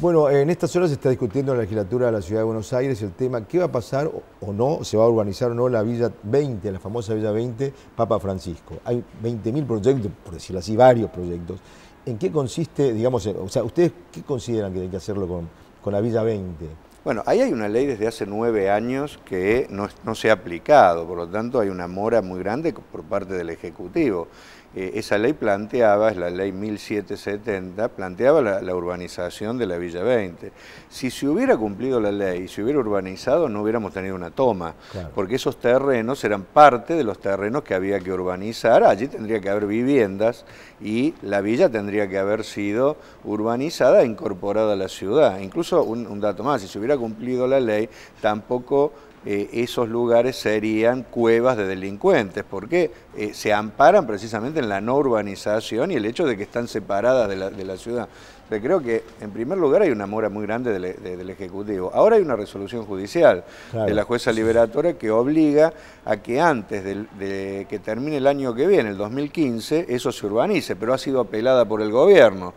Bueno, en estas horas se está discutiendo en la legislatura de la Ciudad de Buenos Aires el tema qué va a pasar o no, se va a organizar o no la Villa 20, la famosa Villa 20, Papa Francisco. Hay 20.000 proyectos, por decirlo así, varios proyectos. ¿En qué consiste, digamos, eh, o sea, ustedes qué consideran que hay que hacerlo con, con la Villa 20? Bueno, ahí hay una ley desde hace nueve años que no, se ha aplicado, por lo tanto hay una mora muy grande por parte del Ejecutivo. Eh, esa ley planteaba, es la ley 1770, planteaba la, urbanización de la Villa 20. Si se hubiera cumplido la ley, si hubiera urbanizado, no hubiéramos tenido una toma, porque esos terrenos eran parte de los terrenos que había que urbanizar, allí tendría que haber viviendas y la villa tendría que haber sido urbanizada, e incorporada a la ciudad. Incluso un dato más, si se hubiera cumplido la ley, tampoco eh, esos lugares serían cuevas de delincuentes, porque eh, se amparan precisamente en la no urbanización y el hecho de que están separadas de la, ciudad. creo que en primer lugar hay una mora muy grande del, e, Ejecutivo. Ahora hay una resolución judicial de la jueza liberadora que obliga a que antes de que termine el año que viene, el 2015, eso se urbanice, pero ha sido apelada por el gobierno.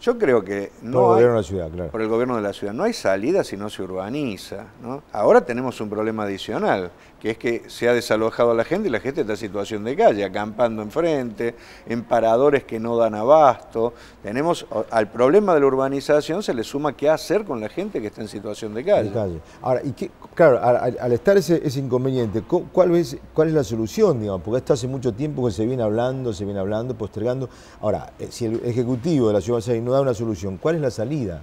Yo creo que no. Por el gobierno de la ciudad, Por el gobierno de la ciudad. No hay salida si no se urbaniza. Ahora tenemos un problema adicional que es que se ha desalojado a la gente y la gente está en situación de calle, acampando enfrente, en paradores que no dan abasto. Tenemos al problema de la urbanización se le suma qué hacer con la gente que está en situación de calle. Ahora, y claro, al, estar ese, inconveniente, ¿cuál es, la solución? Digamos? Porque esto hace mucho tiempo que se viene hablando, se viene hablando, postergando. Ahora, eh, si el Ejecutivo de la Ciudad de Buenos no da una solución, ¿cuál es la salida?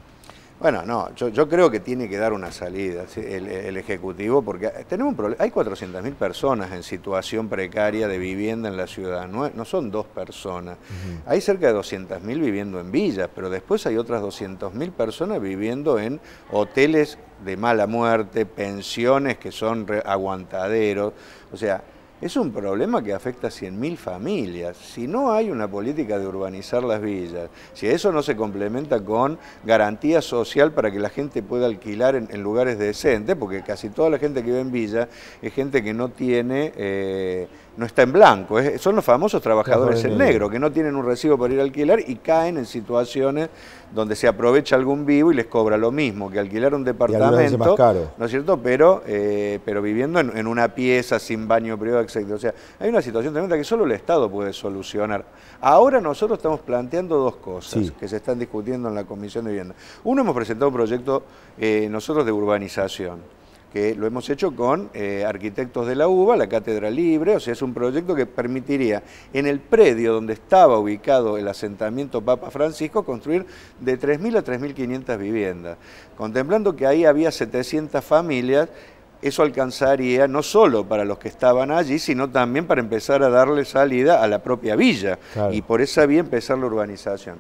Bueno, no, yo, yo, creo que tiene que dar una salida el, Ejecutivo, porque tenemos un problema. Hay 400.000 personas en situación precaria de vivienda en la ciudad, no, son dos personas. Hay cerca de 200.000 viviendo en villas, pero después hay otras 200.000 personas viviendo en hoteles de mala muerte, pensiones que son aguantaderos. O sea, es un problema que afecta a 100.000 familias. Si no hay una política de urbanizar las villas, si eso no se complementa con garantía social para que la gente pueda alquilar en, lugares decentes, porque casi toda la gente que vive en villa es gente que no tiene... Eh, no está en blanco. son los famosos trabajadores en negro, que no tienen un recibo para ir a alquilar y caen en situaciones donde se aprovecha algún vivo y les cobra lo mismo que alquilar un departamento. caro. ¿No es cierto? Pero, eh, pero viviendo en, una pieza sin baño privado, etc. O sea, hay una situación tremenda que solo el Estado puede solucionar. Ahora nosotros estamos planteando dos cosas que se están discutiendo en la Comisión de Vivienda. Uno, hemos presentado un proyecto eh, nosotros de urbanización que lo hemos hecho con eh, arquitectos de la UBA, la Cátedra Libre, o sea, es un proyecto que permitiría en el predio donde estaba ubicado el asentamiento Papa Francisco construir de 3.000 a 3.500 viviendas, contemplando que ahí había 700 familias eso alcanzaría no solo para los que estaban allí, sino también para empezar a darle salida a la propia villa y por esa vía empezar la urbanización.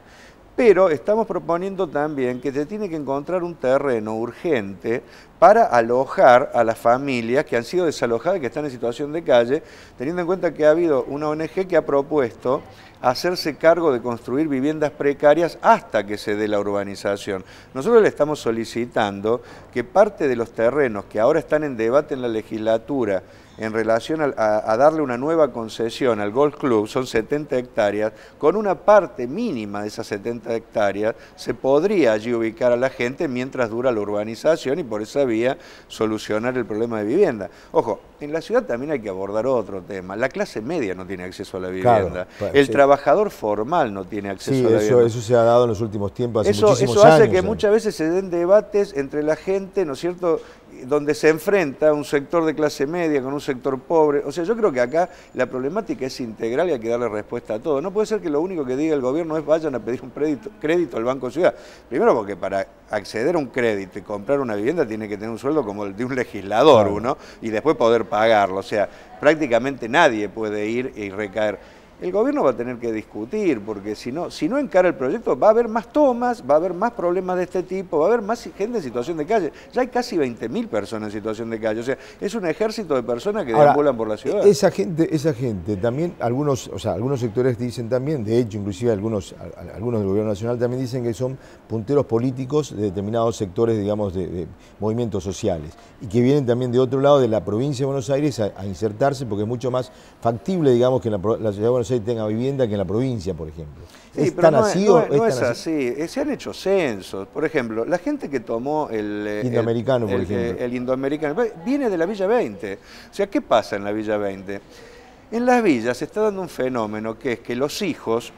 Pero estamos proponiendo también que se tiene que encontrar un terreno urgente para alojar a las familias que han sido desalojadas, y que están en situación de calle, teniendo en cuenta que ha habido una ONG que ha propuesto hacerse cargo de construir viviendas precarias hasta que se dé la urbanización. Nosotros le estamos solicitando que parte de los terrenos que ahora están en debate en la legislatura en relación a, darle una nueva concesión al Golf Club, son 70 hectáreas, con una parte mínima de esas 70 hectáreas se podría allí ubicar a la gente mientras dura la urbanización y por esa vía solucionar el problema de vivienda. Ojo, en la ciudad también hay que abordar otro tema, la clase media no tiene acceso a la vivienda, el trabajador formal no tiene acceso a la eso, Sí, Eso se ha dado en los últimos tiempos, hace eso, eso hace que eh. muchas veces se den debates entre la gente, ¿no es cierto?, donde se enfrenta un sector de clase media con un sector pobre. O sea, yo creo que acá la problemática es integral y hay que darle respuesta a todo. No puede ser que lo único que diga el gobierno es vayan a pedir un crédito, al Banco Ciudad. Primero porque para acceder a un crédito y comprar una vivienda tiene que tener un sueldo como el de un legislador uno y después poder pagarlo. O sea, prácticamente nadie puede ir y recaer el gobierno va a tener que discutir, porque si no, si no encara el proyecto va a haber más tomas, va a haber más problemas de este tipo, va a haber más gente en situación de calle. Ya hay casi 20.000 personas en situación de calle, o sea, es un ejército de personas que vuelan deambulan por la e- ciudad. Esa gente, esa gente, también algunos, o sea, algunos sectores dicen también, de hecho, inclusive algunos, algunos del gobierno nacional también dicen que son punteros políticos de determinados sectores, digamos, de, movimientos sociales, y que vienen también de otro lado, de la provincia de Buenos Aires, a, insertarse, porque es mucho más factible, digamos, que en la, la ciudad de Buenos Aires y tenga vivienda que en la provincia, por ejemplo. Sí, ¿Es tan no, es, así? Se han hecho censos. Por ejemplo, la gente que tomó el... Eh, indoamericano, por eh, ejemplo. El indoamericano. Viene de la Villa 20. O sea, ¿qué pasa en la Villa 20? En las villas se está dando un fenómeno que es que los hijos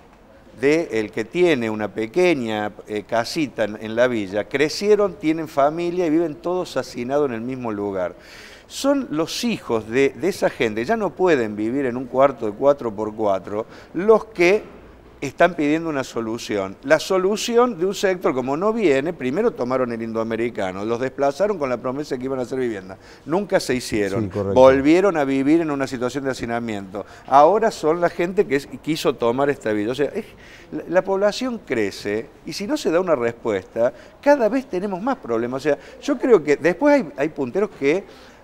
del que tiene una pequeña eh, casita en, en la villa crecieron, tienen familia y viven todos hacinados en el mismo lugar son los hijos de, esa gente, ya no pueden vivir en un cuarto de 4x4, los que están pidiendo una solución. La solución de un sector, como no viene, primero tomaron el indoamericano, los desplazaron con la promesa de que iban a hacer vivienda. Nunca se hicieron. Volvieron a vivir en una situación de hacinamiento. Ahora son la gente que quiso tomar esta vida. O sea, la, población crece y si no se da una respuesta, cada vez tenemos más problemas. O sea, yo creo que después hay punteros que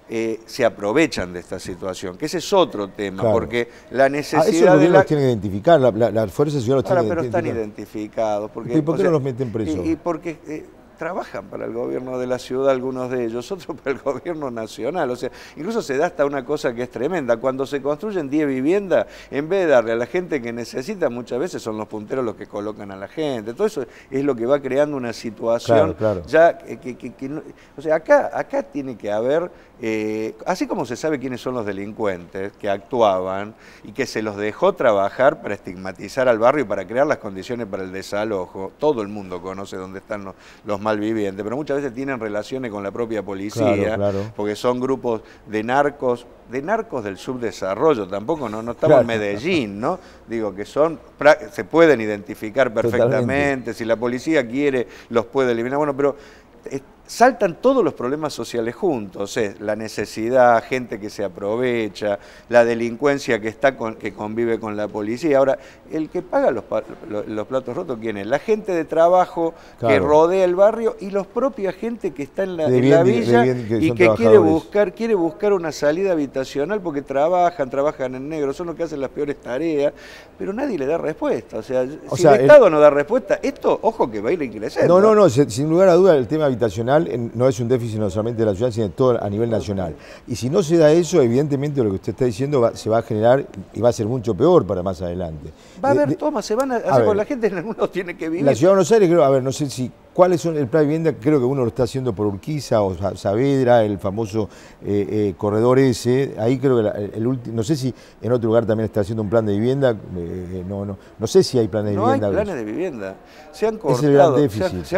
eh, se aprovechan de esta situación, que ese es otro tema, porque la necesidad ah, eso los de la... los tienen que identificar, la, la, la Fuerza Civil los tienen pero están identificados. Porque, ¿Y por qué no los meten presos? Y, y porque eh, trabajan para el gobierno de la ciudad, algunos de ellos, otros para el gobierno nacional. O sea, incluso se da hasta una cosa que es tremenda. Cuando se construyen 10 viviendas, en vez de darle a la gente que necesita, muchas veces son los punteros los que colocan a la gente. Todo eso es lo que va creando una situación ya que, O sea, acá, acá tiene que haber, eh, así como se sabe quiénes son los delincuentes que actuaban y que se los dejó trabajar para estigmatizar al barrio y para crear las condiciones para el desalojo, todo el mundo conoce dónde están los, los viviente, pero muchas veces tienen relaciones con la propia policía, porque son grupos de narcos, de narcos del subdesarrollo, tampoco no, no estamos en Medellín, ¿no? Digo que son, se pueden identificar perfectamente, si la policía quiere, los puede eliminar, bueno, pero eh, saltan todos los problemas sociales juntos, ¿eh? la necesidad, gente que se aprovecha, la delincuencia que, está que convive con la policía. Ahora, el que paga los, los platos rotos, ¿quién es? La gente de trabajo que rodea el barrio y los propios gente que está en la, villa y que quiere buscar, quiere buscar una salida habitacional porque trabajan, trabajan en negro, son los que hacen las peores tareas, pero nadie le da respuesta. O sea, si el Estado no da respuesta, esto, ojo que va a ir No, no, no, no, sin lugar a duda el tema habitacional no es un déficit no solamente de la ciudad, sino de todo a nivel nacional. Y si no se da eso, evidentemente lo que usted está diciendo se va a generar y va a ser mucho peor para más adelante. Va a haber tomas, se van a, hacer con la gente en algunos tiene que vivir. La ciudad de Buenos Aires, creo, a ver, no sé si ¿Cuál es el plan de vivienda? Creo que uno lo está haciendo por Urquiza o Saavedra, el famoso eh, eh, corredor ese. Ahí creo que el último, no sé si en otro lugar también está haciendo un plan de vivienda. Eh, no, no, no sé si hay planes de vivienda. No hay planes de vivienda. Se han cortado,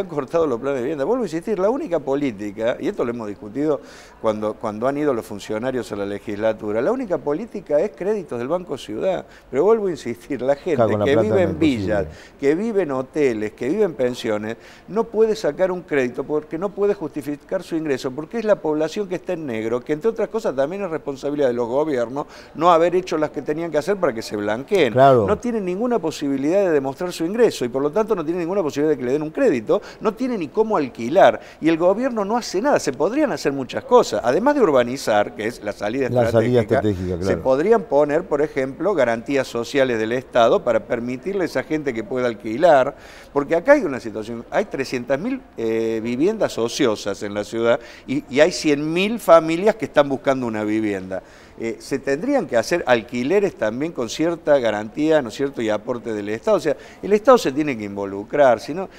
cortado los planes de vivienda. Vuelvo a insistir, la única política, y esto lo hemos discutido cuando, cuando han ido los funcionarios a la legislatura, la única política es créditos del Banco Ciudad. Pero vuelvo a insistir, la gente que vive en villas, que vive en hoteles, que vive en pensiones, no puede sacar un crédito porque no puede justificar su ingreso, porque es la población que está en negro, que entre otras cosas también es responsabilidad de los gobiernos no haber hecho las que tenían que hacer para que se blanqueen. No tiene ninguna posibilidad de demostrar su ingreso y por lo tanto no tiene ninguna posibilidad de que le den un crédito, no tiene ni cómo alquilar y el gobierno no hace nada. Se podrían hacer muchas cosas, además de urbanizar, que es la salida estratégica, se podrían poner, por ejemplo, garantías sociales del Estado para permitirle a esa gente que pueda alquilar, porque acá hay una situación, hay tres 300.000 eh, viviendas ociosas en la ciudad y, y hay 100.000 familias que están buscando una vivienda. Eh, se tendrían que hacer alquileres también con cierta garantía, ¿no es cierto?, y aporte del Estado. O sea, el Estado se tiene que involucrar, si no,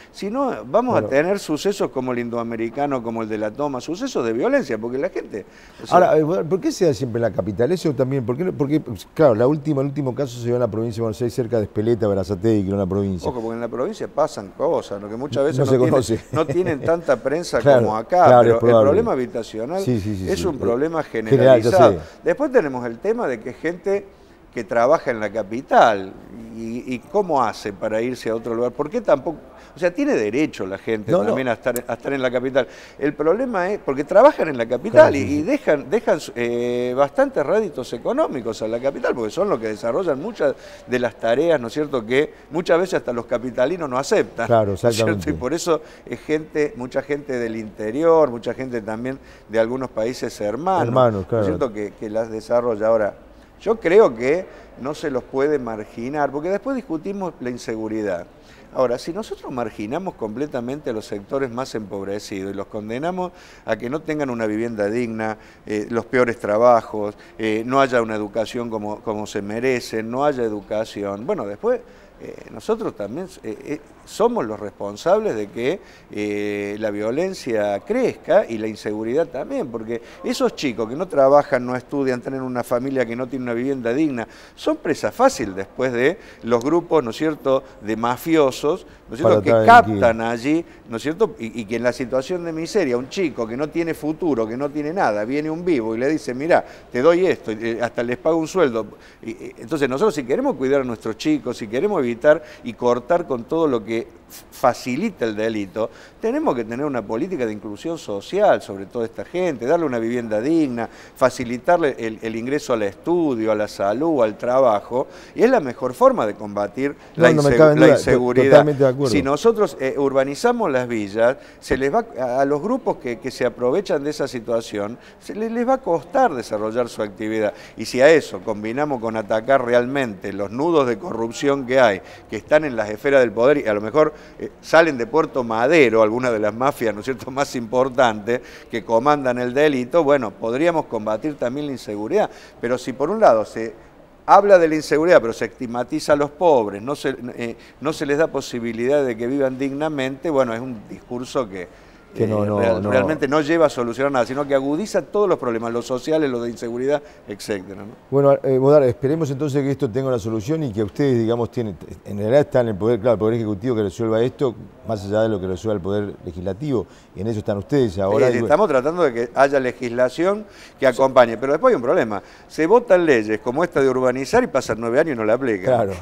vamos a tener sucesos como el indoamericano, como el de la toma, sucesos de violencia, porque la gente... Ahora, eh, ¿por qué se da siempre en la capital? Eso también, ¿por porque, pues, claro, la última, el último caso se dio en la provincia de Buenos Aires, cerca de Espeleta, Berazategui, que era una provincia. Ojo, porque en la provincia pasan cosas, lo que muchas veces no tienen tanta prensa como acá, pero el problema habitacional es un problema generalizado. Después tenemos el tema de que gente que trabaja en la capital y, y cómo hace para irse a otro lugar. ¿Por qué tampoco o sea, tiene derecho la gente también A, estar, a estar en la capital. El problema es, porque trabajan en la capital y, dejan, dejan eh, bastantes réditos económicos a la capital, porque son los que desarrollan muchas de las tareas, ¿no es cierto?, que muchas veces hasta los capitalinos no aceptan. Claro, exactamente. y por eso es gente, mucha gente del interior, mucha gente también de algunos países hermanos, ¿no es cierto?, que, que las desarrolla ahora yo creo que no se los puede marginar, porque después discutimos la inseguridad. Ahora, si nosotros marginamos completamente a los sectores más empobrecidos y los condenamos a que no tengan una vivienda digna, eh, los peores trabajos, eh, no haya una educación como, como se merece, no haya educación, bueno, después eh, nosotros también eh, eh, somos los responsables de que la violencia crezca y la inseguridad también, porque esos chicos que no trabajan, no estudian, tienen una familia que no tiene una vivienda digna, son presa fácil después de los grupos, ¿no es cierto?, de mafiosos ¿no que captan allí, ¿no es cierto? Y, que en la situación de miseria, un chico que no tiene futuro, que no tiene nada, viene un vivo y le dice, mira, te doy esto, eh, hasta les pago un sueldo. Eh, entonces nosotros si queremos cuidar a nuestros chicos, si queremos evitar y cortar con todo lo que facilita el delito, tenemos que tener una política de inclusión social sobre todo esta gente, darle una vivienda digna, facilitarle el, ingreso al estudio, a la salud, al trabajo, y es la mejor forma de combatir la, la, inseguridad. Si nosotros eh, urbanizamos las villas, se les va a los grupos que, se aprovechan de esa situación, se les, va a costar desarrollar su actividad. Y si a eso combinamos con atacar realmente los nudos de corrupción que hay, que están en las esferas del poder y a lo mejor eh, salen de Puerto Madero, alguna de las mafias, ¿no es cierto?, más importantes que comandan el delito, bueno, podríamos combatir también la inseguridad. Pero si por un lado se habla de la inseguridad, pero se estigmatiza a los pobres, no se, eh, no se les da posibilidad de que vivan dignamente, bueno, es un discurso que que no, eh, no, realmente no lleva a solucionar nada, sino que agudiza todos los problemas, los sociales, los de inseguridad, etcétera. Bueno, eh, Bodar, esperemos entonces que esto tenga una solución y que ustedes, digamos, tienen, en realidad están en el poder, claro, el poder ejecutivo que resuelva esto, más allá de lo que resuelva el poder legislativo, y en eso están ustedes ahora. estamos tratando de que haya legislación que acompañe, pero después hay un problema. Se votan leyes como esta de urbanizar y pasan nueve años y no la aplican. Claro,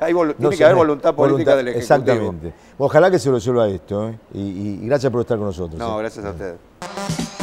hay, tiene que haber voluntad política del ejecutivo. Exactamente. Ojalá que se resuelva esto, ¿eh? y, y gracias por estar estar con nosotros. No, ¿sí? ¿eh? gracias a ustedes.